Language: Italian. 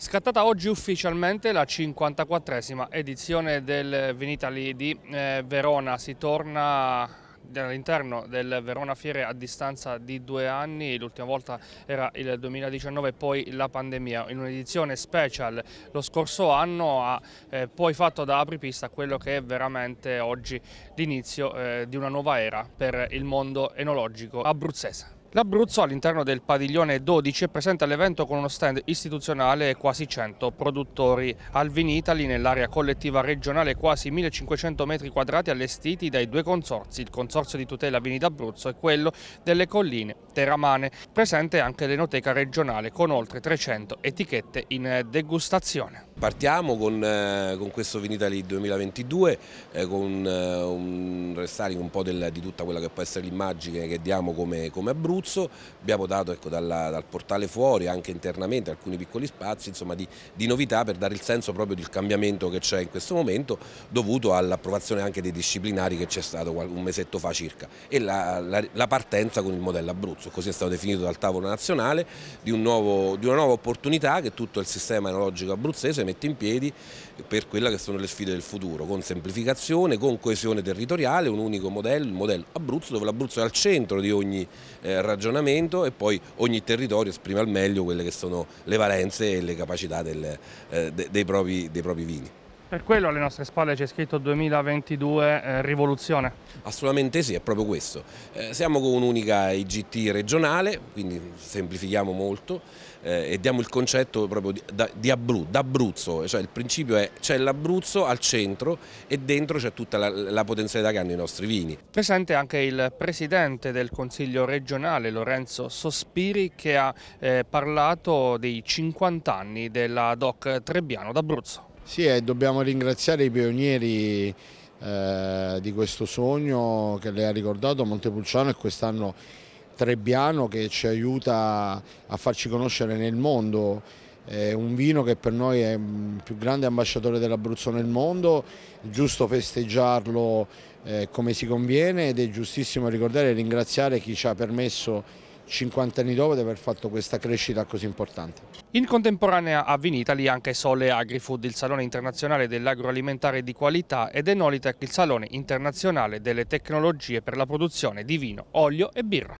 Scattata oggi ufficialmente la 54esima edizione del Vinitali di eh, Verona, si torna all'interno del Verona Fiere a distanza di due anni, l'ultima volta era il 2019 e poi la pandemia, in un'edizione special lo scorso anno ha eh, poi fatto da apripista quello che è veramente oggi l'inizio eh, di una nuova era per il mondo enologico abruzzese. L'Abruzzo all'interno del padiglione 12 è presente all'evento con uno stand istituzionale e quasi 100 produttori. Alvin Italy nell'area collettiva regionale quasi 1500 metri quadrati allestiti dai due consorzi, il Consorzio di tutela Vini d'Abruzzo e quello delle colline Teramane. Presente anche l'enoteca regionale con oltre 300 etichette in degustazione. Partiamo con, eh, con questo Vinitali 2022, eh, con eh, un restyling un po' del, di tutta quella che può essere l'immagine che diamo come, come Abruzzo, abbiamo dato ecco, dalla, dal portale fuori anche internamente alcuni piccoli spazi insomma, di, di, novità per dare il senso proprio del cambiamento che c'è in questo momento dovuto all'approvazione anche dei disciplinari che c'è stato un mesetto fa circa e la, la, la, partenza con il modello Abruzzo, così è stato definito dal tavolo nazionale di, un nuovo, di una nuova opportunità che tutto il sistema enologico abruzzese mette in piedi per quelle che sono le sfide del futuro, con semplificazione, con coesione territoriale, un unico modello, il modello Abruzzo, dove l'Abruzzo è al centro di ogni eh, ragionamento e poi ogni territorio esprime al meglio quelle che sono le valenze e le capacità del, eh, de, dei, propri, dei propri vini. Per quello alle nostre spalle c'è scritto 2022 eh, rivoluzione. Assolutamente sì, è proprio questo. Eh, siamo con un'unica IGT regionale, quindi semplifichiamo molto eh, e diamo il concetto proprio di, da, di Abru, d'Abruzzo, cioè il principio è c'è l'Abruzzo al centro e dentro c'è tutta la, la potenzialità che hanno i nostri vini. Presente anche il presidente del Consiglio regionale Lorenzo Sospiri che ha eh, parlato dei 50 anni della DOC Trebbiano d'Abruzzo. Sì, e dobbiamo ringraziare i pionieri eh, di questo sogno che lei ha ricordato, Montepulciano e quest'anno Trebbiano che ci aiuta a farci conoscere nel mondo. È un vino che per noi è il mm, più grande ambasciatore dell'Abruzzo nel mondo, è giusto festeggiarlo eh, come si conviene ed è giustissimo ricordare e ringraziare chi ci ha permesso 50 anni dopo di aver fatto questa crescita così importante. In contemporanea a Vinitali anche Sole Agrifood, il salone internazionale dell'agroalimentare di qualità ed Enolitec, il salone internazionale delle tecnologie per la produzione di vino, olio e birra.